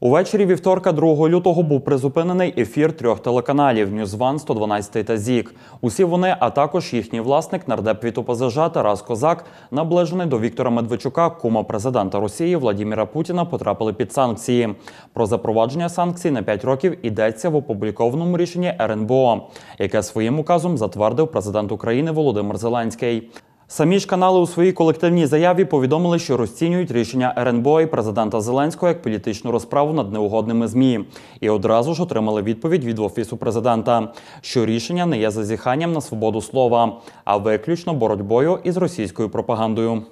Увечері вівторка 2 лютого був призупинений ефір трьох телеканалів Ньюзван, 112 та Зік. Усі вони, а також їхній власник, нардеп від ОПЗЖ Тарас Козак, наближений до Віктора Медведчука, кума президента Росії Владіміра Путіна, потрапили під санкції. Про запровадження санкцій на 5 років йдеться в опублікованому рішенні РНБО, яке своїм указом затвердив президент України Володимир Зеленський. Самі ж канали у своїй колективній заяві повідомили, що розцінюють рішення РНБО і президента Зеленського як політичну розправу над неугодними змі, і одразу ж отримали відповідь від офісу президента, що рішення не є зазіханням на свободу слова, а виключно боротьбою із російською пропагандою.